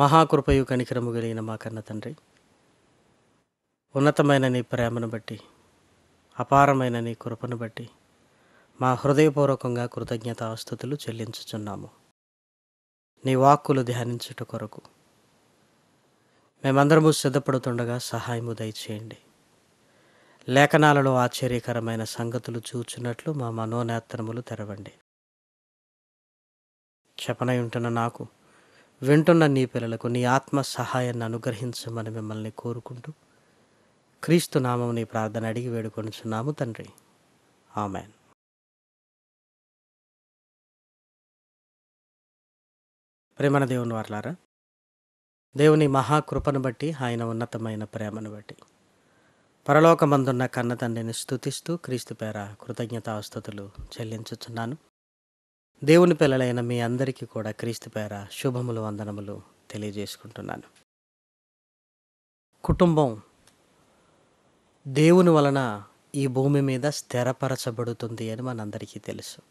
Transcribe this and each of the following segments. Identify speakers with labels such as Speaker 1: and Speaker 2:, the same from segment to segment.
Speaker 1: మహాకృపయు కనికరము కలిగిన మా కన్న తండ్రి ఉన్నతమైన నీ ప్రేమను బట్టి అపారమైన నీ కృపను బట్టి మా హృదయపూర్వకంగా కృతజ్ఞతాస్థుతులు చెల్లించుచున్నాము నీ వాక్కులు ధ్యానించుట కొరకు మేమందరము సిద్ధపడుతుండగా సహాయము దయచేయండి లేఖనాలలో ఆశ్చర్యకరమైన సంగతులు చూచున్నట్లు మా మనోనేత్రములు తెరవండి ఉంటున్న నాకు వింటున్న నీ పిల్లలకు నీ ఆత్మ సహాయాన్ని అనుగ్రహించమని మిమ్మల్ని కోరుకుంటూ క్రీస్తు నామం నీ ప్రార్థన అడిగి వేడుకొనుచున్నాము తండ్రి ఆమెన్ ప్రేమన దేవుని వర్లారా దేవుని మహాకృపను బట్టి ఆయన ఉన్నతమైన ప్రేమను బట్టి పరలోకమందున్న కన్న తండ్రిని స్థుతిస్తూ క్రీస్తు పేర కృతజ్ఞతాస్తుతులు చెల్లించుచున్నాను దేవుని పిల్లలైన మీ అందరికీ కూడా క్రీస్తు పేర శుభములు వందనములు తెలియజేసుకుంటున్నాను కుటుంబం దేవుని వలన ఈ భూమి మీద స్థిరపరచబడుతుంది అని మనందరికీ తెలుసు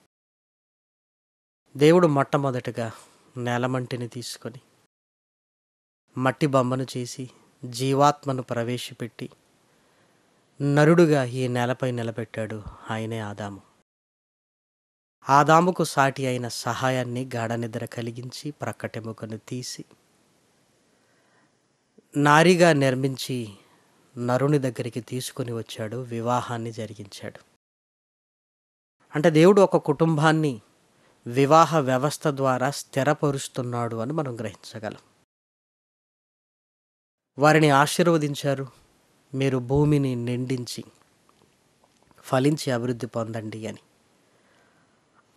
Speaker 1: దేవుడు మొట్టమొదటగా నేలమంటిని తీసుకొని మట్టి బొమ్మను చేసి జీవాత్మను ప్రవేశపెట్టి నరుడుగా ఈ నేలపై నిలబెట్టాడు ఆయనే ఆదాము ఆదాముకు సాటి అయిన సహాయాన్ని గాఢనిద్ర కలిగించి ప్రక్కటెముకను తీసి నారిగా నిర్మించి నరుని దగ్గరికి తీసుకుని వచ్చాడు వివాహాన్ని జరిగించాడు అంటే దేవుడు ఒక కుటుంబాన్ని వివాహ వ్యవస్థ ద్వారా స్థిరపరుస్తున్నాడు అని మనం గ్రహించగలం వారిని ఆశీర్వదించారు మీరు భూమిని నిండించి ఫలించి అభివృద్ధి పొందండి అని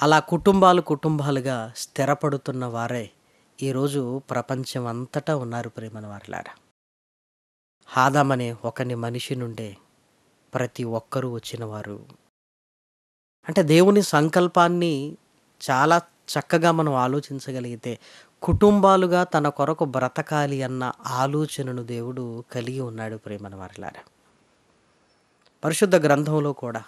Speaker 1: అలా కుటుంబాలు కుటుంబాలుగా స్థిరపడుతున్న వారే ఈరోజు ప్రపంచం అంతటా ఉన్నారు ప్రేమన వారిలారా హాదామనే ఒకని మనిషి నుండే ప్రతి ఒక్కరూ వచ్చినవారు అంటే దేవుని సంకల్పాన్ని చాలా చక్కగా మనం ఆలోచించగలిగితే కుటుంబాలుగా తన కొరకు బ్రతకాలి అన్న ఆలోచనను దేవుడు కలిగి ఉన్నాడు ప్రేమన వారిలారా పరిశుద్ధ గ్రంథంలో కూడా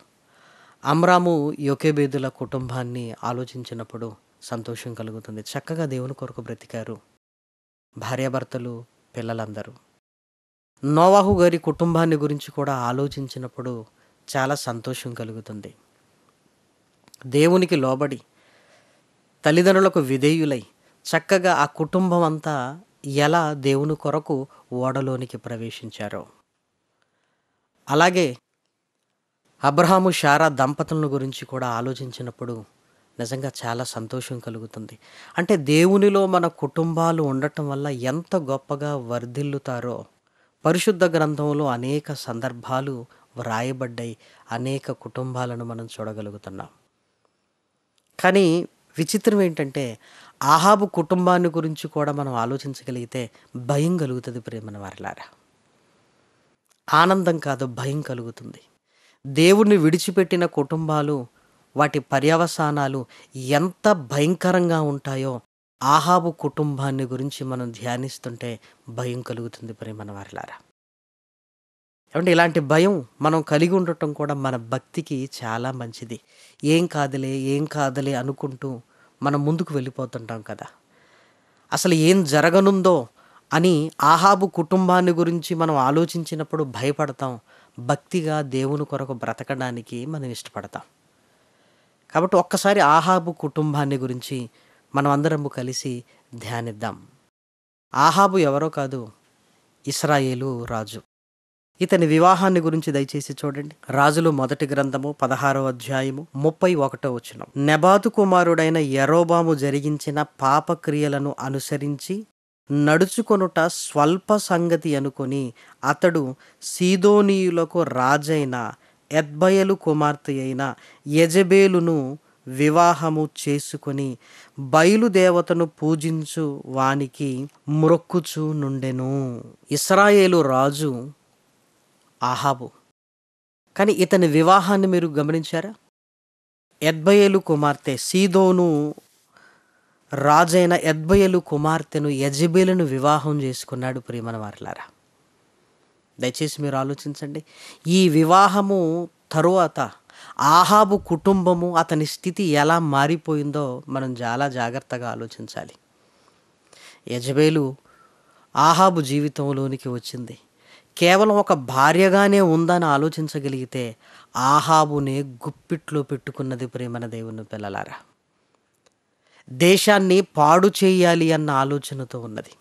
Speaker 1: అమ్రాము యోకేబేదుల కుటుంబాన్ని ఆలోచించినప్పుడు సంతోషం కలుగుతుంది చక్కగా దేవుని కొరకు బ్రతికారు భార్యాభర్తలు పిల్లలందరూ నోవాహు గారి కుటుంబాన్ని గురించి కూడా ఆలోచించినప్పుడు చాలా సంతోషం కలుగుతుంది దేవునికి లోబడి తల్లిదండ్రులకు విధేయులై చక్కగా ఆ కుటుంబం అంతా ఎలా దేవుని కొరకు ఓడలోనికి ప్రవేశించారో అలాగే అబ్రహాము షారా దంపతులను గురించి కూడా ఆలోచించినప్పుడు నిజంగా చాలా సంతోషం కలుగుతుంది అంటే దేవునిలో మన కుటుంబాలు ఉండటం వల్ల ఎంత గొప్పగా వర్ధిల్లుతారో పరిశుద్ధ గ్రంథంలో అనేక సందర్భాలు వ్రాయబడ్డాయి అనేక కుటుంబాలను మనం చూడగలుగుతున్నాం కానీ విచిత్రం ఏంటంటే ఆహాబు కుటుంబాన్ని గురించి కూడా మనం ఆలోచించగలిగితే భయం కలుగుతుంది ప్రేమన వారిలారా ఆనందం కాదు భయం కలుగుతుంది దేవుణ్ణి విడిచిపెట్టిన కుటుంబాలు వాటి పర్యవసానాలు ఎంత భయంకరంగా ఉంటాయో ఆహాబు కుటుంబాన్ని గురించి మనం ధ్యానిస్తుంటే భయం కలుగుతుంది ప్రేమన వారిలారా ఏమంటే ఇలాంటి భయం మనం కలిగి ఉండటం కూడా మన భక్తికి చాలా మంచిది ఏం కాదులే ఏం కాదులే అనుకుంటూ మనం ముందుకు వెళ్ళిపోతుంటాం కదా అసలు ఏం జరగనుందో అని ఆహాబు కుటుంబాన్ని గురించి మనం ఆలోచించినప్పుడు భయపడతాం భక్తిగా దేవుని కొరకు బ్రతకడానికి మనం ఇష్టపడతాం కాబట్టి ఒక్కసారి ఆహాబు కుటుంబాన్ని గురించి మనం అందరము కలిసి ధ్యానిద్దాం ఆహాబు ఎవరో కాదు ఇస్రాయేలు రాజు ఇతని వివాహాన్ని గురించి దయచేసి చూడండి రాజులు మొదటి గ్రంథము పదహారో అధ్యాయము ముప్పై ఒకటో వచ్చిన నెబాదు కుమారుడైన ఎరోబాము జరిగించిన పాపక్రియలను అనుసరించి నడుచుకొనుట స్వల్ప సంగతి అనుకొని అతడు సీదోనీయులకు రాజైన ఎద్బయలు కుమార్తె అయిన యజబేలును వివాహము చేసుకొని బయలుదేవతను పూజించు వానికి మ్రొక్కుచూ నుండెను ఇస్రాయేలు రాజు ఆహాబు కానీ ఇతని వివాహాన్ని మీరు గమనించారా ఎద్బయేలు కుమార్తె సీదోను రాజైన ఎద్బయలు కుమార్తెను యజబేలను వివాహం చేసుకున్నాడు ప్రియమన వారిలారా దయచేసి మీరు ఆలోచించండి ఈ వివాహము తరువాత ఆహాబు కుటుంబము అతని స్థితి ఎలా మారిపోయిందో మనం చాలా జాగ్రత్తగా ఆలోచించాలి యజబేలు ఆహాబు జీవితంలోనికి వచ్చింది కేవలం ఒక భార్యగానే ఉందని ఆలోచించగలిగితే ఆహాబునే గుప్పిట్లో పెట్టుకున్నది ప్రేమన దేవుని పిల్లలారా దేశాన్ని పాడు చేయాలి అన్న ఆలోచనతో ఉన్నది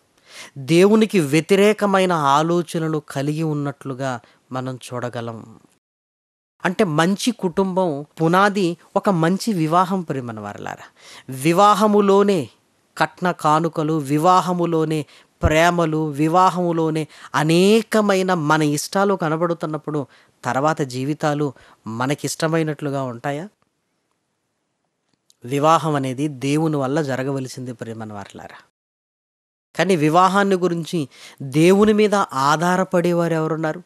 Speaker 1: దేవునికి వ్యతిరేకమైన ఆలోచనలు కలిగి ఉన్నట్లుగా మనం చూడగలం అంటే మంచి కుటుంబం పునాది ఒక మంచి వివాహం ప్రేమన వారలారా వివాహములోనే కట్న కానుకలు వివాహములోనే ప్రేమలు వివాహములోనే అనేకమైన మన ఇష్టాలు కనబడుతున్నప్పుడు తర్వాత జీవితాలు మనకిష్టమైనట్లుగా ఉంటాయా వివాహం అనేది దేవుని వల్ల జరగవలసింది ప్రేమను వారలారా కానీ వివాహాన్ని గురించి దేవుని మీద ఆధారపడేవారు ఎవరున్నారు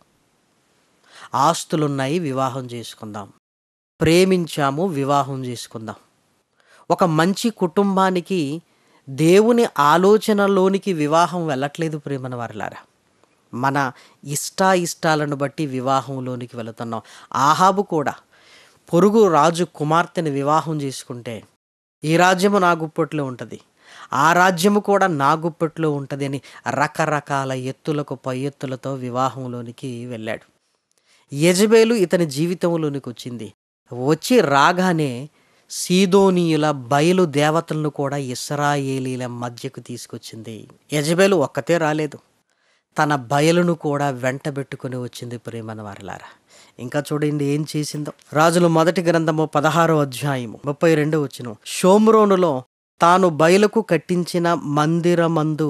Speaker 1: ఆస్తులున్నాయి వివాహం చేసుకుందాం ప్రేమించాము వివాహం చేసుకుందాం ఒక మంచి కుటుంబానికి దేవుని ఆలోచనలోనికి వివాహం వెళ్ళట్లేదు ప్రేమను వారలారా మన ఇష్టాయిష్టాలను బట్టి వివాహంలోనికి వెళుతున్నాం ఆహాబు కూడా పొరుగు రాజు కుమార్తెని వివాహం చేసుకుంటే ఈ రాజ్యము నా గుప్పట్లో ఉంటుంది ఆ రాజ్యము కూడా నా గుప్పట్లో ఉంటుంది అని రకరకాల ఎత్తులకు పై ఎత్తులతో వివాహంలోనికి వెళ్ళాడు యజబేలు ఇతని జీవితంలోనికి వచ్చింది వచ్చి రాగానే సీదోనీయుల బయలు దేవతలను కూడా ఇస్రాయేలీల మధ్యకు తీసుకొచ్చింది యజబేలు ఒక్కతే రాలేదు తన బయలును కూడా వెంటబెట్టుకుని వచ్చింది ప్రేమన వారిలారా ఇంకా చూడండి ఏం చేసిందో రాజులు మొదటి గ్రంథము పదహారో అధ్యాయము ముప్పై రెండో వచ్చిన షోమ్రోనులో తాను బయలుకు కట్టించిన మందిరమందు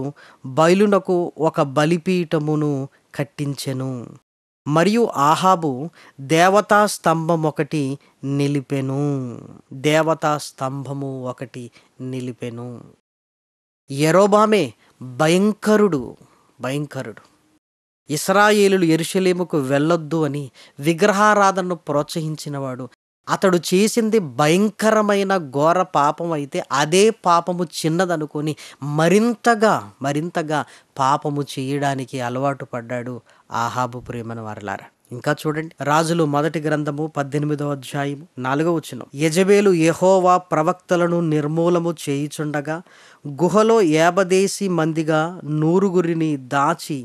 Speaker 1: బయలునకు ఒక బలిపీఠమును కట్టించెను మరియు ఆహాబు దేవతా స్తంభం ఒకటి నిలిపెను దేవతా స్తంభము ఒకటి నిలిపెను ఎరోబామే భయంకరుడు భయంకరుడు ఇస్రాయేలులు ఎరుషలేముకు వెళ్ళొద్దు అని విగ్రహారాధనను ప్రోత్సహించినవాడు అతడు చేసింది భయంకరమైన ఘోర పాపం అయితే అదే పాపము చిన్నదనుకొని మరింతగా మరింతగా పాపము చేయడానికి అలవాటు పడ్డాడు ఆహాబు ప్రేమను వారలారా ఇంకా చూడండి రాజులు మొదటి గ్రంథము పద్దెనిమిదవ అధ్యాయము నాలుగవ వచ్చిన యజబేలు యహోవా ప్రవక్తలను నిర్మూలము చేయిచుండగా గుహలో ఏబదేశీ మందిగా నూరుగురిని దాచి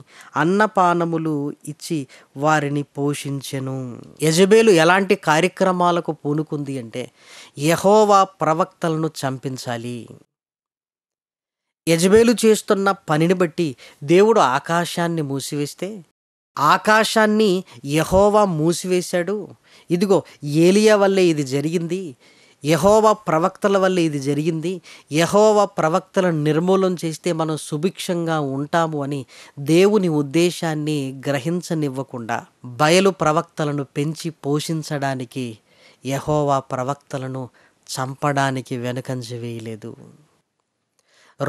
Speaker 1: అన్నపానములు ఇచ్చి వారిని పోషించెను యజబేలు ఎలాంటి కార్యక్రమాలకు పూనుకుంది అంటే యహోవా ప్రవక్తలను చంపించాలి యజబేలు చేస్తున్న పనిని బట్టి దేవుడు ఆకాశాన్ని మూసివేస్తే ఆకాశాన్ని యహోవా మూసివేశాడు ఇదిగో ఏలియా వల్లే ఇది జరిగింది యహోవా ప్రవక్తల వల్ల ఇది జరిగింది యహోవ ప్రవక్తలను నిర్మూలన చేస్తే మనం సుభిక్షంగా ఉంటాము అని దేవుని ఉద్దేశాన్ని గ్రహించనివ్వకుండా బయలు ప్రవక్తలను పెంచి పోషించడానికి యహోవా ప్రవక్తలను చంపడానికి వెనుకంజ వేయలేదు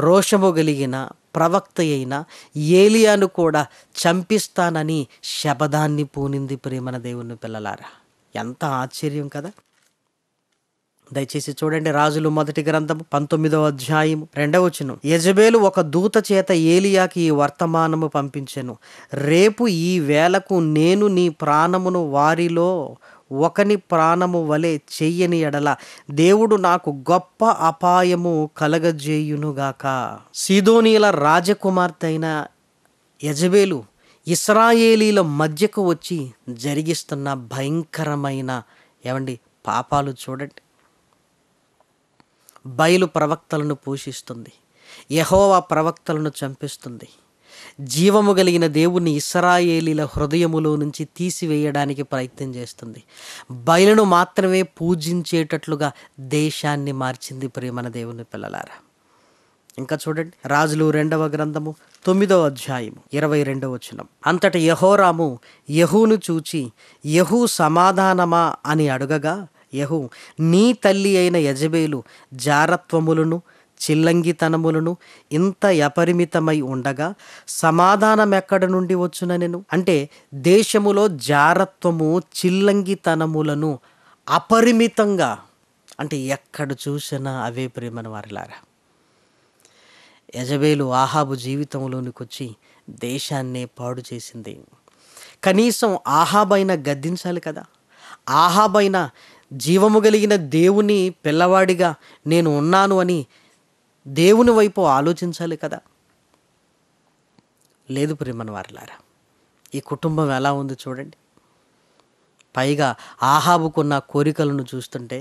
Speaker 1: రోషము కలిగిన ప్రవక్త అయిన ఏలియాను కూడా చంపిస్తానని శపథాన్ని పూనింది ప్రేమన దేవుని పిల్లలారా ఎంత ఆశ్చర్యం కదా దయచేసి చూడండి రాజులు మొదటి గ్రంథం పంతొమ్మిదవ అధ్యాయం రెండవ చిను యజబేలు ఒక దూత చేత ఏలియాకి ఈ వర్తమానము పంపించెను రేపు ఈ వేళకు నేను నీ ప్రాణమును వారిలో ఒకని ప్రాణము వలె చెయ్యని ఎడల దేవుడు నాకు గొప్ప అపాయము కలగజేయునుగాక సిదోనీల రాజకుమార్తె అయిన యజబేలు ఇస్రాయేలీల మధ్యకు వచ్చి జరిగిస్తున్న భయంకరమైన ఏమండి పాపాలు చూడండి బయలు ప్రవక్తలను పోషిస్తుంది యహోవా ప్రవక్తలను చంపిస్తుంది జీవము కలిగిన దేవుని ఇస్రాయేలీల హృదయములో నుంచి తీసివేయడానికి ప్రయత్నం చేస్తుంది బయలును మాత్రమే పూజించేటట్లుగా దేశాన్ని మార్చింది ప్రియమన దేవుని పిల్లలారా ఇంకా చూడండి రాజులు రెండవ గ్రంథము తొమ్మిదవ అధ్యాయము ఇరవై రెండవ వచనం అంతట యహోరాము యహూను చూచి యహూ సమాధానమా అని అడగగా యహు నీ తల్లి అయిన యజబేలు జారత్వములను చిల్లంగితనములను ఇంత అపరిమితమై ఉండగా సమాధానం ఎక్కడ నుండి నేను అంటే దేశములో జారత్వము చిల్లంగితనములను అపరిమితంగా అంటే ఎక్కడ చూసినా అవే ప్రేమన వారిలారా యజబేలు ఆహాబు జీవితంలోనికి వచ్చి దేశాన్నే పాడు చేసింది కనీసం ఆహాబైన గద్దించాలి కదా ఆహాబైన జీవము కలిగిన దేవుని పిల్లవాడిగా నేను ఉన్నాను అని దేవుని వైపు ఆలోచించాలి కదా లేదు ప్రేమన్ వారిలారా ఈ కుటుంబం ఎలా ఉంది చూడండి పైగా ఆహాబుకున్న కోరికలను చూస్తుంటే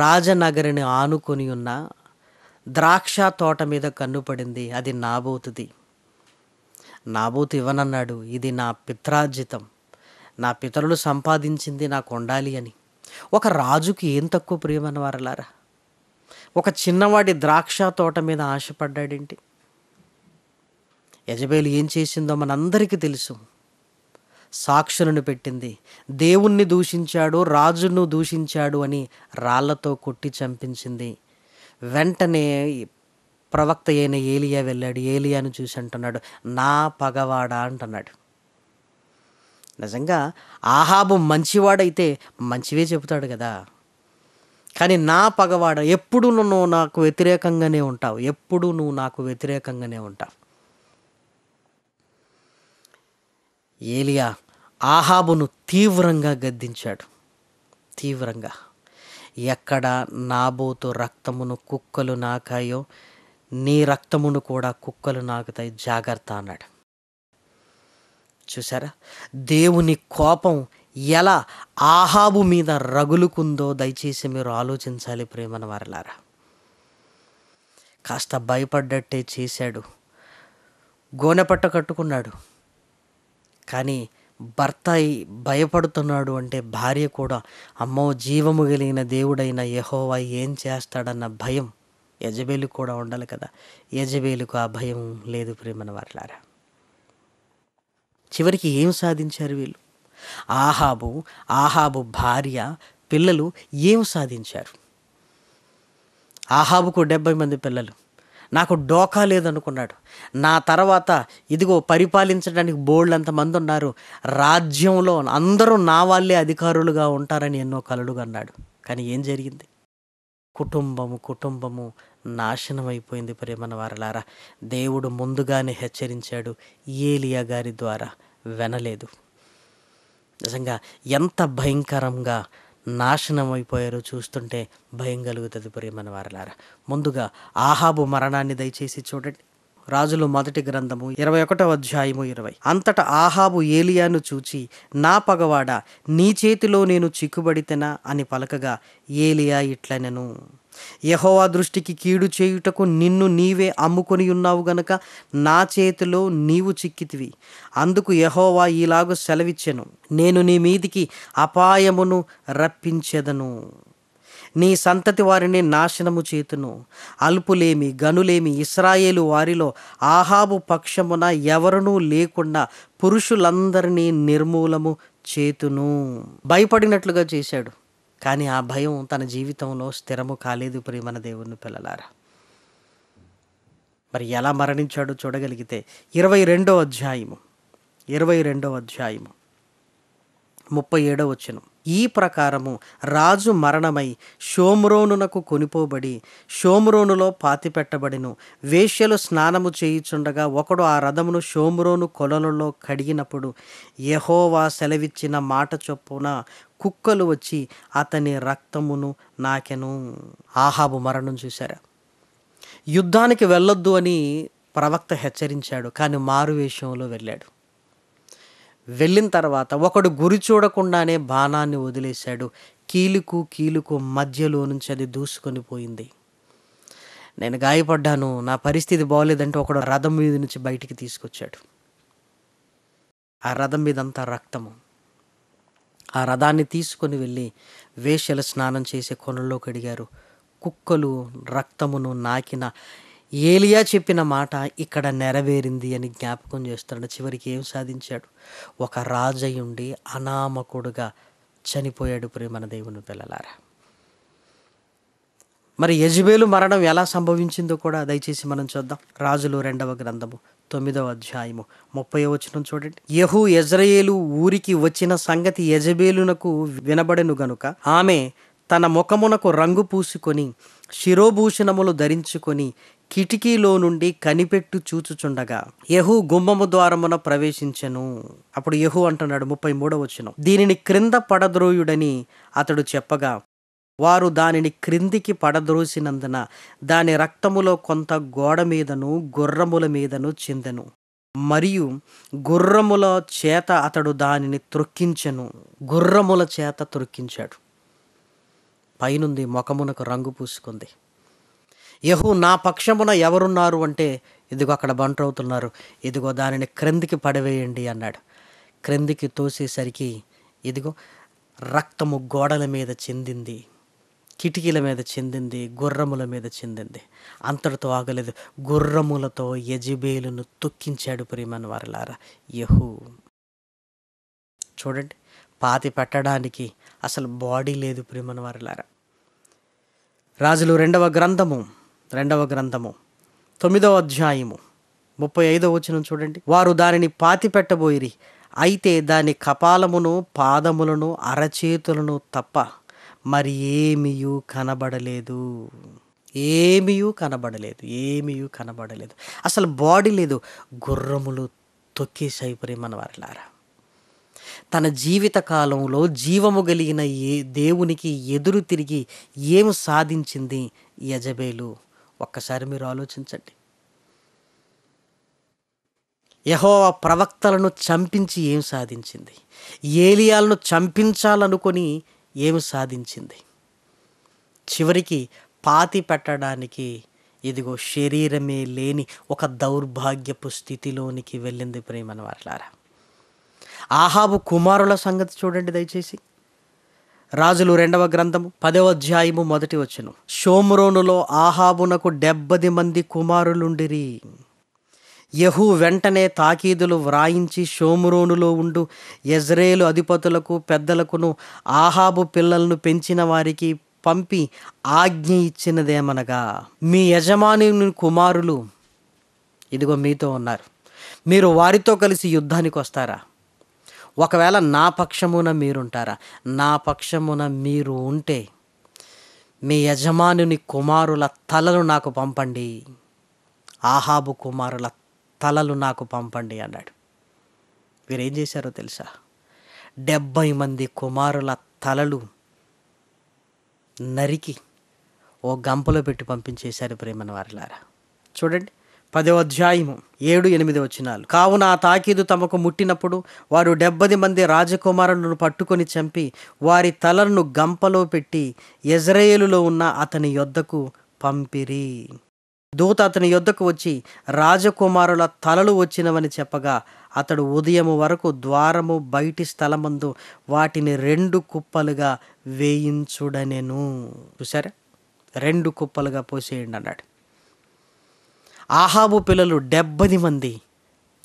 Speaker 1: రాజనగరిని ఆనుకొని ఉన్న ద్రాక్ష తోట మీద కన్నుపడింది అది నాబోతుది నాబోతు ఇవ్వనన్నాడు ఇది నా పిత్రార్జితం నా పితరులు సంపాదించింది నాకు ఉండాలి అని ఒక రాజుకి ఏం తక్కువ ప్రియమని వారలారా ఒక చిన్నవాడి ద్రాక్ష తోట మీద ఆశపడ్డాడేంటి యజబేలు ఏం చేసిందో మనందరికీ తెలుసు సాక్షులను పెట్టింది దేవుణ్ణి దూషించాడు రాజును దూషించాడు అని రాళ్లతో కొట్టి చంపించింది వెంటనే ప్రవక్త అయిన ఏలియా వెళ్ళాడు ఏలియాను చూసి అంటున్నాడు నా పగవాడా అంటున్నాడు నిజంగా ఆహాబు మంచివాడైతే మంచివే చెబుతాడు కదా కానీ నా పగవాడ ఎప్పుడు నువ్వు నాకు వ్యతిరేకంగానే ఉంటావు ఎప్పుడు నువ్వు నాకు వ్యతిరేకంగానే ఉంటావు ఏలియా ఆహాబును తీవ్రంగా గద్దించాడు తీవ్రంగా ఎక్కడ నాబోతు రక్తమును కుక్కలు నాకాయో నీ రక్తమును కూడా కుక్కలు నాకుతాయి జాగ్రత్త అన్నాడు చూసారా దేవుని కోపం ఎలా ఆహాబు మీద రగులుకుందో దయచేసి మీరు ఆలోచించాలి ప్రేమన వారిలారా కాస్త భయపడ్డట్టే చేశాడు గోనెపట్ట కట్టుకున్నాడు కానీ భర్త భయపడుతున్నాడు అంటే భార్య కూడా అమ్మో జీవము కలిగిన దేవుడైన యహోవా ఏం చేస్తాడన్న భయం యజబేలు కూడా ఉండాలి కదా యజబేలుకు ఆ భయం లేదు ప్రేమన వారిలారా చివరికి ఏం సాధించారు వీళ్ళు ఆహాబు ఆహాబు భార్య పిల్లలు ఏం సాధించారు ఆహాబుకు డెబ్బై మంది పిల్లలు నాకు డోకా లేదనుకున్నాడు నా తర్వాత ఇదిగో పరిపాలించడానికి బోర్డులు ఎంతమంది ఉన్నారు రాజ్యంలో అందరూ నా వాళ్ళే అధికారులుగా ఉంటారని ఎన్నో కలలుగా అన్నాడు కానీ ఏం జరిగింది కుటుంబము కుటుంబము నాశనం అయిపోయింది ప్రేమన వారలారా దేవుడు ముందుగానే హెచ్చరించాడు ఏలియా గారి ద్వారా వెనలేదు నిజంగా ఎంత భయంకరంగా నాశనం అయిపోయారో చూస్తుంటే భయం కలుగుతుంది ప్రియమైన వారలారా ముందుగా ఆహాబు మరణాన్ని దయచేసి చూడండి రాజులు మొదటి గ్రంథము ఇరవై ఒకటో అధ్యాయము ఇరవై అంతటా ఆహాబు ఏలియాను చూచి నా పగవాడ నీ చేతిలో నేను చిక్కుబడితేనా అని పలకగా ఏలియా ఇట్లనెను యహోవా దృష్టికి కీడు చేయుటకు నిన్ను నీవే అమ్ముకొని ఉన్నావు గనక నా చేతిలో నీవు చిక్కితివి అందుకు యహోవా ఈలాగు సెలవిచ్చెను నేను నీ మీదికి అపాయమును రప్పించెదను నీ సంతతి వారిని నాశనము చేతును అల్పులేమి గనులేమి ఇస్రాయేలు వారిలో ఆహాబు పక్షమున ఎవరునూ లేకుండా పురుషులందరినీ నిర్మూలము చేతును భయపడినట్లుగా చేశాడు కానీ ఆ భయం తన జీవితంలో స్థిరము కాలేదు ప్రేమన దేవుని పిల్లలారా మరి ఎలా మరణించాడో చూడగలిగితే ఇరవై రెండో అధ్యాయము ఇరవై రెండో అధ్యాయము ముప్పై ఏడో వచ్చను ఈ ప్రకారము రాజు మరణమై షోమ్రోనునకు కొనిపోబడి షోమ్రోనులో పాతిపెట్టబడిను వేష్యలు స్నానము చేయుచుండగా ఒకడు ఆ రథమును షోమ్రోను కొలలలో కడిగినప్పుడు యహోవా సెలవిచ్చిన మాట చొప్పున కుక్కలు వచ్చి అతని రక్తమును నాకెను ఆహాబు మరణం చూశారా యుద్ధానికి వెళ్ళొద్దు అని ప్రవక్త హెచ్చరించాడు కానీ మారు వేషంలో వెళ్ళాడు వెళ్ళిన తర్వాత ఒకడు గురి చూడకుండానే బాణాన్ని వదిలేశాడు కీలుకు కీలుకు మధ్యలో నుంచి అది దూసుకొని పోయింది నేను గాయపడ్డాను నా పరిస్థితి బాగోలేదంటే ఒకడు రథం మీద నుంచి బయటికి తీసుకొచ్చాడు ఆ రథం మీదంతా రక్తము ఆ రథాన్ని తీసుకొని వెళ్ళి వేషల స్నానం చేసే కొనల్లో కడిగారు కుక్కలు రక్తమును నాకిన ఏలియా చెప్పిన మాట ఇక్కడ నెరవేరింది అని జ్ఞాపకం చేస్తాడు చివరికి ఏం సాధించాడు ఒక రాజయుండి అనామకుడుగా చనిపోయాడు ప్రేమన దేవుని పిల్లలారా మరి యజుబేలు మరణం ఎలా సంభవించిందో కూడా దయచేసి మనం చూద్దాం రాజులు రెండవ గ్రంథము తొమ్మిదవ అధ్యాయము ముప్పై వచనం చూడండి యహు ఎజ్రయేలు ఊరికి వచ్చిన సంగతి యజబేలునకు వినబడెను గనుక ఆమె తన ముఖమునకు రంగు పూసుకొని శిరోభూషణములు ధరించుకొని కిటికీలో నుండి కనిపెట్టు చూచుచుండగా యహు గుమ్మము ద్వారమున ప్రవేశించెను అప్పుడు యహు అంటున్నాడు ముప్పై మూడవ వచ్చిన దీనిని క్రింద పడద్రోయుడని అతడు చెప్పగా వారు దానిని క్రిందికి పడద్రూసినందున దాని రక్తములో కొంత గోడ మీదను గుర్రముల మీదను చెందెను మరియు గుర్రముల చేత అతడు దానిని త్రొక్కించెను గుర్రముల చేత త్రొక్కించాడు పైనుంది ముఖమునకు రంగు పూసుకుంది యహు నా పక్షమున ఎవరున్నారు అంటే ఇదిగో అక్కడ బంట్రవుతున్నారు ఇదిగో దానిని క్రిందికి పడవేయండి అన్నాడు క్రిందికి తోసేసరికి ఇదిగో రక్తము గోడల మీద చెందింది కిటికీల మీద చెందింది గుర్రముల మీద చెందింది అంతటితో ఆగలేదు గుర్రములతో యజబేలును తొక్కించాడు ప్రియమన్ వారిలారా యహూ చూడండి పాతి పెట్టడానికి అసలు బాడీ లేదు ప్రియమన్ వారిలారా రాజులు రెండవ గ్రంథము రెండవ గ్రంథము తొమ్మిదవ అధ్యాయము ముప్పై ఐదవ వచ్చిన చూడండి వారు దానిని పాతి పెట్టబోయిరి అయితే దాని కపాలమును పాదములను అరచేతులను తప్ప మరి ఏమియూ కనబడలేదు ఏమియూ కనబడలేదు ఏమియూ కనబడలేదు అసలు బాడీ లేదు గుర్రములు తొక్కేసాయి మన వారిలారా తన జీవిత కాలంలో జీవము కలిగిన ఏ దేవునికి ఎదురు తిరిగి ఏం సాధించింది యజబేలు ఒక్కసారి మీరు ఆలోచించండి యహోవా ప్రవక్తలను చంపించి ఏం సాధించింది ఏలియాలను చంపించాలనుకొని ఏమి సాధించింది చివరికి పాతి పెట్టడానికి ఇదిగో శరీరమే లేని ఒక దౌర్భాగ్యపు స్థితిలోనికి వెళ్ళింది ప్రేమను వాట్లారా ఆహాబు కుమారుల సంగతి చూడండి దయచేసి రాజులు రెండవ గ్రంథము పదవ అధ్యాయము మొదటి వచ్చను షోమ్రోనులో ఆహాబునకు డెబ్బది మంది కుమారులుండిరి యహూ వెంటనే తాకీదులు వ్రాయించి షోమురోనులో ఉండు ఎజ్రేలు అధిపతులకు పెద్దలకును ఆహాబు పిల్లలను పెంచిన వారికి పంపి ఆజ్ఞ ఇచ్చినదేమనగా మీ యజమాని కుమారులు ఇదిగో మీతో ఉన్నారు మీరు వారితో కలిసి యుద్ధానికి వస్తారా ఒకవేళ నా పక్షమున మీరుంటారా నా పక్షమున మీరు ఉంటే మీ యజమానుని కుమారుల తలను నాకు పంపండి ఆహాబు కుమారుల తలలు నాకు పంపండి అన్నాడు వీరేం చేశారో తెలుసా డెబ్బై మంది కుమారుల తలలు నరికి ఓ గంపలో పెట్టి పంపించేశారు ప్రేమని వారిలారా చూడండి పదో అధ్యాయము ఏడు ఎనిమిది వచ్చినాలు కావున ఆ తాకీదు తమకు ముట్టినప్పుడు వారు డెబ్బది మంది రాజకుమారులను పట్టుకొని చంపి వారి తలను గంపలో పెట్టి ఎజ్రయేలులో ఉన్న అతని యొద్దకు పంపిరి దూత అతని యొద్దకు వచ్చి రాజకుమారుల తలలు వచ్చినవని చెప్పగా అతడు ఉదయం వరకు ద్వారము బయటి స్థలమందు వాటిని రెండు కుప్పలుగా వేయించుడనెను చూసారా రెండు కుప్పలుగా పోసేయండి అన్నాడు ఆహాబు పిల్లలు డెబ్బది మంది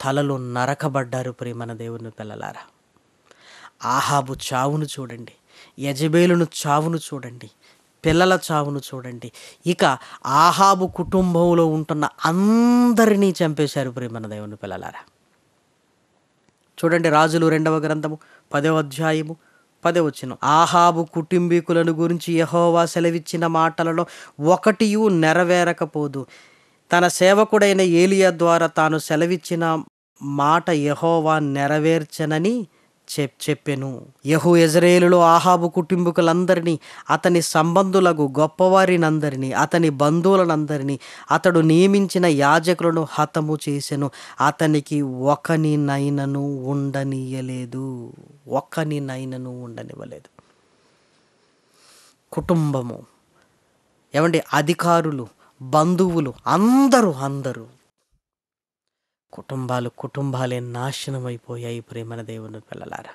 Speaker 1: తలలు నరకబడ్డారు ప్రియమన దేవుని పిల్లలారా ఆహాబు చావును చూడండి యజబేలును చావును చూడండి పిల్లల చావును చూడండి ఇక ఆహాబు కుటుంబంలో ఉంటున్న అందరినీ చంపేశారు ప్రేమన దేవుని పిల్లలారా చూడండి రాజులు రెండవ గ్రంథము పదవ అధ్యాయము పదే వచ్చిన ఆహాబు కుటుంబీకులను గురించి యహోవా సెలవిచ్చిన మాటలలో ఒకటియు నెరవేరకపోదు తన సేవకుడైన ఏలియా ద్వారా తాను సెలవిచ్చిన మాట యహోవా నెరవేర్చనని చెప్పెను యహు ఎజ్రేలులో ఆహాబు కుటుంబకులందరినీ అతని సంబంధులకు గొప్పవారినందరినీ అతని బంధువులనందరినీ అతడు నియమించిన యాజకులను హతము చేసెను అతనికి ఒకని నైనను ఉండనీయలేదు నైనను ఉండనివ్వలేదు కుటుంబము ఏమంటే అధికారులు బంధువులు అందరూ అందరూ కుటుంబాలు కుటుంబాలే నాశనం అయిపోయాయి ప్రేమన దేవుని పిల్లలారా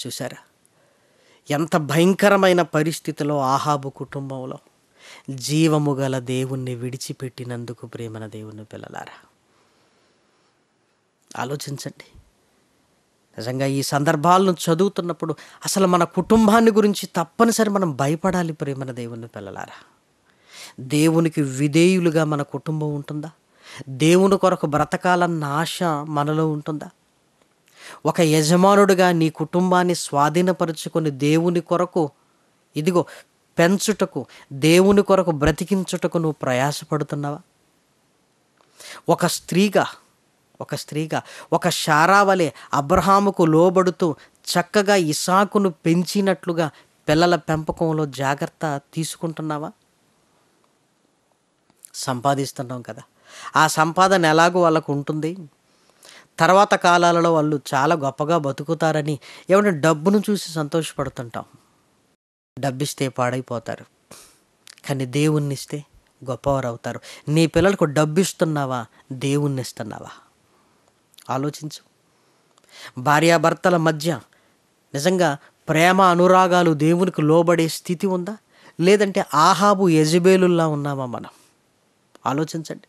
Speaker 1: చూసారా ఎంత భయంకరమైన పరిస్థితిలో ఆహాబు కుటుంబంలో జీవము గల దేవుణ్ణి విడిచిపెట్టినందుకు ప్రేమన దేవుని పిల్లలారా ఆలోచించండి నిజంగా ఈ సందర్భాలను చదువుతున్నప్పుడు అసలు మన కుటుంబాన్ని గురించి తప్పనిసరి మనం భయపడాలి ప్రేమన దేవుని పిల్లలారా దేవునికి విధేయులుగా మన కుటుంబం ఉంటుందా దేవుని కొరకు బ్రతకాలన్న ఆశ మనలో ఉంటుందా ఒక యజమానుడిగా నీ కుటుంబాన్ని స్వాధీనపరుచుకుని దేవుని కొరకు ఇదిగో పెంచుటకు దేవుని కొరకు బ్రతికించుటకు నువ్వు ప్రయాసపడుతున్నావా ఒక స్త్రీగా ఒక స్త్రీగా ఒక శారావలే అబ్రహాముకు లోబడుతూ చక్కగా ఇసాకును పెంచినట్లుగా పిల్లల పెంపకంలో జాగ్రత్త తీసుకుంటున్నావా సంపాదిస్తున్నాం కదా ఆ సంపాదన ఎలాగో వాళ్ళకు ఉంటుంది తర్వాత కాలాలలో వాళ్ళు చాలా గొప్పగా బతుకుతారని ఏమైనా డబ్బును చూసి సంతోషపడుతుంటాం డబ్బిస్తే పాడైపోతారు కానీ దేవుణ్ణి ఇస్తే గొప్పవారు అవుతారు నీ పిల్లలకు డబ్బు ఇస్తున్నావా దేవుణ్ణి ఇస్తున్నావా ఆలోచించు భార్యాభర్తల మధ్య నిజంగా ప్రేమ అనురాగాలు దేవునికి లోబడే స్థితి ఉందా లేదంటే ఆహాబు యజబేలుల్లా ఉన్నామా మనం ఆలోచించండి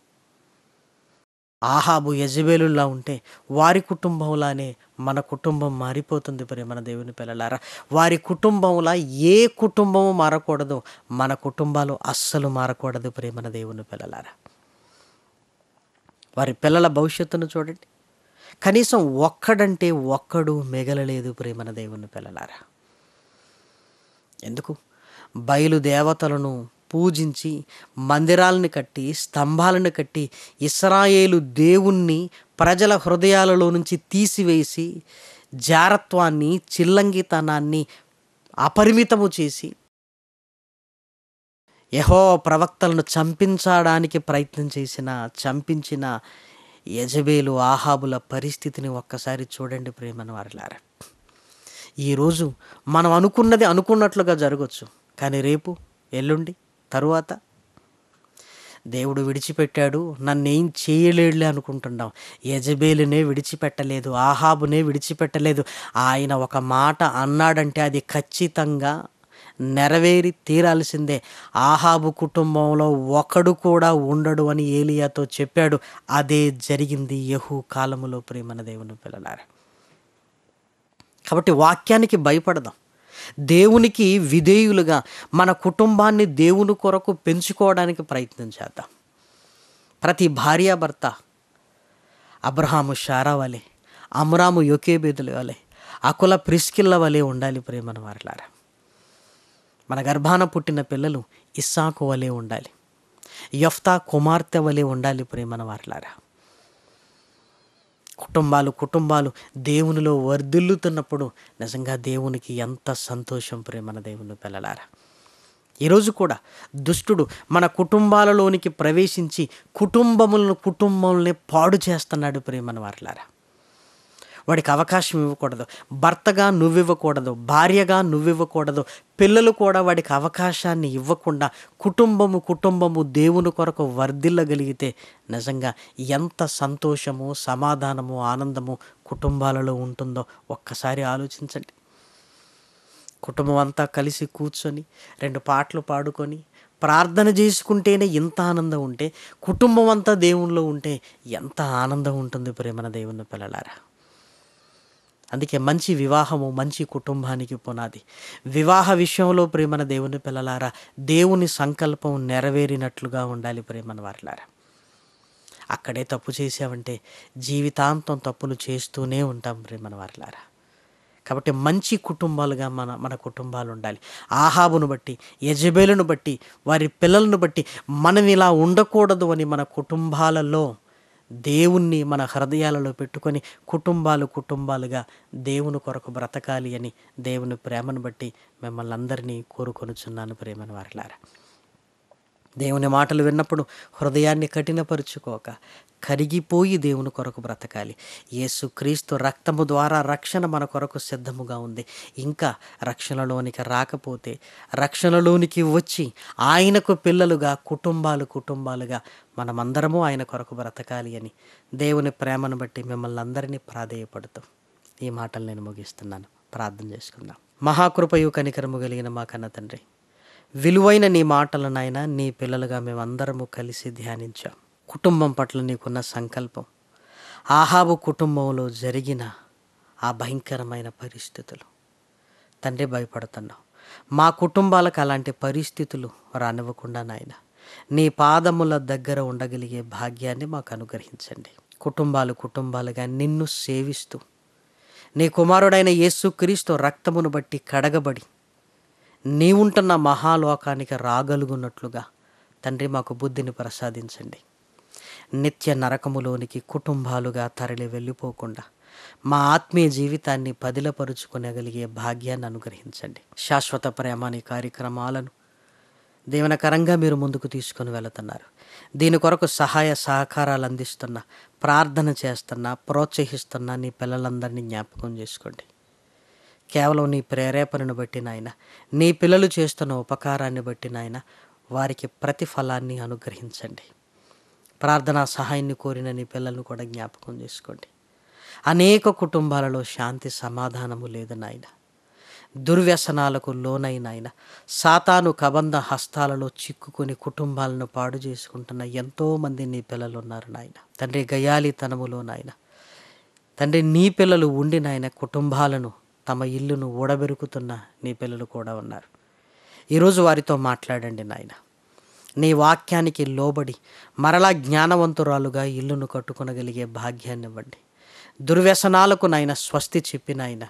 Speaker 1: ఆహాబు యజబేలులా ఉంటే వారి కుటుంబంలానే మన కుటుంబం మారిపోతుంది పరి మన దేవుని పిల్లలారా వారి కుటుంబంలా ఏ కుటుంబము మారకూడదు మన కుటుంబాలు అస్సలు మారకూడదు పరి మన దేవుని పిల్లలారా వారి పిల్లల భవిష్యత్తును చూడండి కనీసం ఒక్కడంటే ఒక్కడు మిగలలేదు మన దేవుని పిల్లలారా ఎందుకు బయలు దేవతలను పూజించి మందిరాలను కట్టి స్తంభాలను కట్టి ఇస్రాయేలు దేవుణ్ణి ప్రజల హృదయాలలో నుంచి తీసివేసి జారత్వాన్ని చిల్లంగితనాన్ని అపరిమితము చేసి యహో ప్రవక్తలను చంపించడానికి ప్రయత్నం చేసిన చంపించిన యజబేలు ఆహాబుల పరిస్థితిని ఒక్కసారి చూడండి ప్రేమను వారిలారా ఈరోజు మనం అనుకున్నది అనుకున్నట్లుగా జరగచ్చు కానీ రేపు ఎల్లుండి తరువాత దేవుడు విడిచిపెట్టాడు నన్నేం చేయలేడులే అనుకుంటున్నాం యజబేలునే విడిచిపెట్టలేదు ఆహాబునే విడిచిపెట్టలేదు ఆయన ఒక మాట అన్నాడంటే అది ఖచ్చితంగా నెరవేరి తీరాల్సిందే ఆహాబు కుటుంబంలో ఒకడు కూడా ఉండడు అని ఏలియాతో చెప్పాడు అదే జరిగింది యహూ కాలములో ప్రేమన దేవుని పిల్లలారా కాబట్టి వాక్యానికి భయపడదాం దేవునికి విధేయులుగా మన కుటుంబాన్ని దేవుని కొరకు పెంచుకోవడానికి ప్రయత్నం చేద్దాం ప్రతి భార్యాభర్త అబ్రహాము షారావలే అమరాము యొకేబేదుల వలె అకుల ప్రిస్కిల్ల వలె ఉండాలి ప్రేమను వారిలారా మన గర్భాన పుట్టిన పిల్లలు ఇస్సాకు వలె ఉండాలి యఫ్తా కుమార్తె వలె ఉండాలి ప్రేమను వారిలారా కుటుంబాలు కుటుంబాలు దేవునిలో వర్ధిల్లుతున్నప్పుడు నిజంగా దేవునికి ఎంత సంతోషం ప్రేమన దేవుని పిల్లలారా ఈరోజు కూడా దుష్టుడు మన కుటుంబాలలోనికి ప్రవేశించి కుటుంబములను కుటుంబంలో పాడు చేస్తున్నాడు ప్రేమను వారలారా వాడికి అవకాశం ఇవ్వకూడదు భర్తగా నువ్వివ్వకూడదు భార్యగా నువ్వివ్వకూడదు పిల్లలు కూడా వాడికి అవకాశాన్ని ఇవ్వకుండా కుటుంబము కుటుంబము దేవుని కొరకు వర్ధిల్లగలిగితే నిజంగా ఎంత సంతోషము సమాధానము ఆనందము కుటుంబాలలో ఉంటుందో ఒక్కసారి ఆలోచించండి కుటుంబం అంతా కలిసి కూర్చొని రెండు పాటలు పాడుకొని ప్రార్థన చేసుకుంటేనే ఇంత ఆనందం ఉంటే కుటుంబం అంతా దేవుణ్ణిలో ఉంటే ఎంత ఆనందం ఉంటుంది ప్రేమన దేవుని పిల్లలారా అందుకే మంచి వివాహము మంచి కుటుంబానికి పునాది వివాహ విషయంలో ప్రేమన దేవుని పిల్లలారా దేవుని సంకల్పం నెరవేరినట్లుగా ఉండాలి ప్రేమన వారిలారా అక్కడే తప్పు చేసావంటే జీవితాంతం తప్పులు చేస్తూనే ఉంటాం ప్రేమన వారిలారా కాబట్టి మంచి కుటుంబాలుగా మన మన కుటుంబాలు ఉండాలి ఆహాబును బట్టి యజబేలను బట్టి వారి పిల్లలను బట్టి మనం ఇలా ఉండకూడదు అని మన కుటుంబాలలో దేవుణ్ణి మన హృదయాలలో పెట్టుకొని కుటుంబాలు కుటుంబాలుగా దేవుని కొరకు బ్రతకాలి అని దేవుని ప్రేమను బట్టి మిమ్మల్ని అందరినీ కోరుకొనుచున్నాను ప్రేమను వారిలారా దేవుని మాటలు విన్నప్పుడు హృదయాన్ని కఠినపరుచుకోక కరిగిపోయి దేవుని కొరకు బ్రతకాలి యేసుక్రీస్తు రక్తము ద్వారా రక్షణ మన కొరకు సిద్ధముగా ఉంది ఇంకా రక్షణలోనికి రాకపోతే రక్షణలోనికి వచ్చి ఆయనకు పిల్లలుగా కుటుంబాలు కుటుంబాలుగా మనమందరము ఆయన కొరకు బ్రతకాలి అని దేవుని ప్రేమను బట్టి మిమ్మల్ని అందరినీ ప్రాధేయపడుతూ ఈ మాటలు నేను ముగిస్తున్నాను ప్రార్థన చేసుకుందాం మహాకృపయు కనికరము కలిగిన మా కన్న తండ్రి విలువైన నీ మాటలు నాయన నీ పిల్లలుగా మేమందరము కలిసి ధ్యానించాం కుటుంబం పట్ల నీకున్న సంకల్పం ఆహాబు కుటుంబంలో జరిగిన ఆ భయంకరమైన పరిస్థితులు తండ్రి భయపడుతున్నాం మా కుటుంబాలకు అలాంటి పరిస్థితులు రానివ్వకుండా నాయన నీ పాదముల దగ్గర ఉండగలిగే భాగ్యాన్ని మాకు అనుగ్రహించండి కుటుంబాలు కుటుంబాలుగా నిన్ను సేవిస్తూ నీ కుమారుడైన యేసుక్రీస్తు రక్తమును బట్టి కడగబడి నీవుంటున్న మహాలోకానికి రాగలుగున్నట్లుగా తండ్రి మాకు బుద్ధిని ప్రసాదించండి నిత్య నరకములోనికి కుటుంబాలుగా తరలి వెళ్ళిపోకుండా మా ఆత్మీయ జీవితాన్ని పదిలపరుచుకునగలిగే భాగ్యాన్ని అనుగ్రహించండి శాశ్వత ప్రేమ అనే కార్యక్రమాలను దీవనకరంగా మీరు ముందుకు తీసుకొని వెళుతున్నారు దీని కొరకు సహాయ సహకారాలు అందిస్తున్న ప్రార్థన చేస్తున్న ప్రోత్సహిస్తున్న నీ పిల్లలందరినీ జ్ఞాపకం చేసుకోండి కేవలం నీ ప్రేరేపణను బట్టి నాయన నీ పిల్లలు చేస్తున్న ఉపకారాన్ని బట్టి నాయన వారికి ప్రతిఫలాన్ని అనుగ్రహించండి ప్రార్థనా సహాయాన్ని కోరిన నీ పిల్లలను కూడా జ్ఞాపకం చేసుకోండి అనేక కుటుంబాలలో శాంతి సమాధానము లేదు నాయన దుర్వ్యసనాలకు లోనైన ఆయన సాతాను కబంధ హస్తాలలో చిక్కుకుని కుటుంబాలను పాడు చేసుకుంటున్న ఎంతోమంది నీ పిల్లలు ఉన్నారు నాయన తండ్రి గయాలితనములో నాయన తండ్రి నీ పిల్లలు ఉండి నాయన కుటుంబాలను తమ ఇల్లును ఊడబెరుకుతున్న నీ పిల్లలు కూడా ఉన్నారు ఈరోజు వారితో మాట్లాడండి నాయన నీ వాక్యానికి లోబడి మరలా జ్ఞానవంతురాలుగా ఇల్లును కట్టుకునగలిగే భాగ్యాన్ని ఇవ్వండి దుర్వ్యసనాలకు నాయన స్వస్తి ఆయన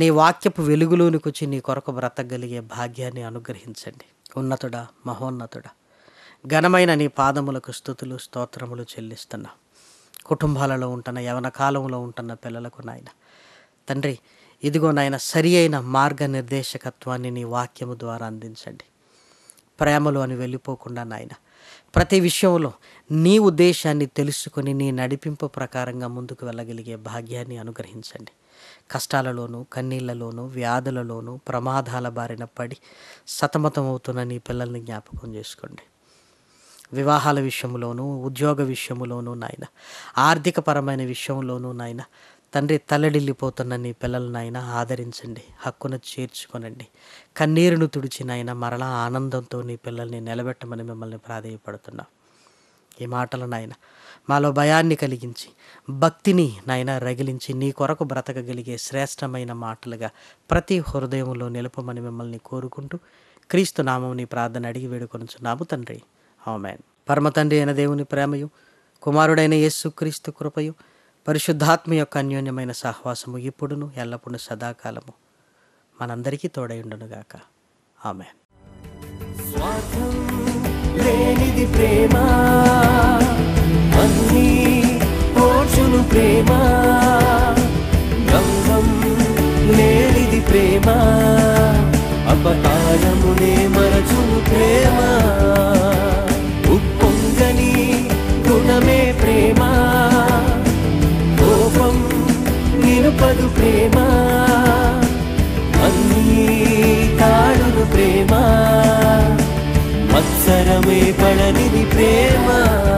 Speaker 1: నీ వాక్యపు వెలుగులోనికి నీ కొరకు బ్రతకగలిగే భాగ్యాన్ని అనుగ్రహించండి ఉన్నతుడా మహోన్నతుడా ఘనమైన నీ పాదములకు స్థుతులు స్తోత్రములు చెల్లిస్తున్నా కుటుంబాలలో ఉంటున్న యవన కాలంలో ఉంటున్న పిల్లలకు నాయన తండ్రి ఇదిగో నాయన సరి అయిన మార్గనిర్దేశకత్వాన్ని నీ వాక్యము ద్వారా అందించండి ప్రేమలో అని వెళ్ళిపోకుండా నాయన ప్రతి విషయంలో నీ ఉద్దేశాన్ని తెలుసుకొని నీ నడిపింపు ప్రకారంగా ముందుకు వెళ్ళగలిగే భాగ్యాన్ని అనుగ్రహించండి కష్టాలలోనూ కన్నీళ్లలోనూ వ్యాధులలోనూ ప్రమాదాల బారిన పడి సతమతమవుతున్న నీ పిల్లల్ని జ్ఞాపకం చేసుకోండి వివాహాల విషయంలోనూ ఉద్యోగ విషయంలోనూ నాయన ఆర్థికపరమైన విషయంలోనూ నాయన తండ్రి తల్లడిల్లిపోతున్న నీ పిల్లలనైనా ఆదరించండి హక్కును చేర్చుకొనండి కన్నీరును తుడిచినైనా మరలా ఆనందంతో నీ పిల్లల్ని నిలబెట్టమని మిమ్మల్ని ప్రాధేయపడుతున్నాం ఈ మాటలు నాయన మాలో భయాన్ని కలిగించి భక్తిని నాయన రగిలించి నీ కొరకు బ్రతకగలిగే శ్రేష్టమైన మాటలుగా ప్రతి హృదయంలో నిలపమని మిమ్మల్ని కోరుకుంటూ క్రీస్తు నామం ప్రార్థన అడిగి వేడుకొనుచున్నాము తండ్రి ఆమెన్ పరమతండ్రి తండ్రి అయిన దేవుని ప్రేమయు కుమారుడైన యేసు క్రీస్తు కృపయు పరిశుద్ధాత్మ యొక్క అన్యోన్యమైన సహవాసము ఇప్పుడును ఎల్లప్పుడూ సదాకాలము మనందరికీ తోడైండునుగాక ఆమె లేనిది ప్రేమ అన్నీ ప్రేమ ప్రేమా అన్నీ తాడును మత్సరమే పడనిది ప్రేమా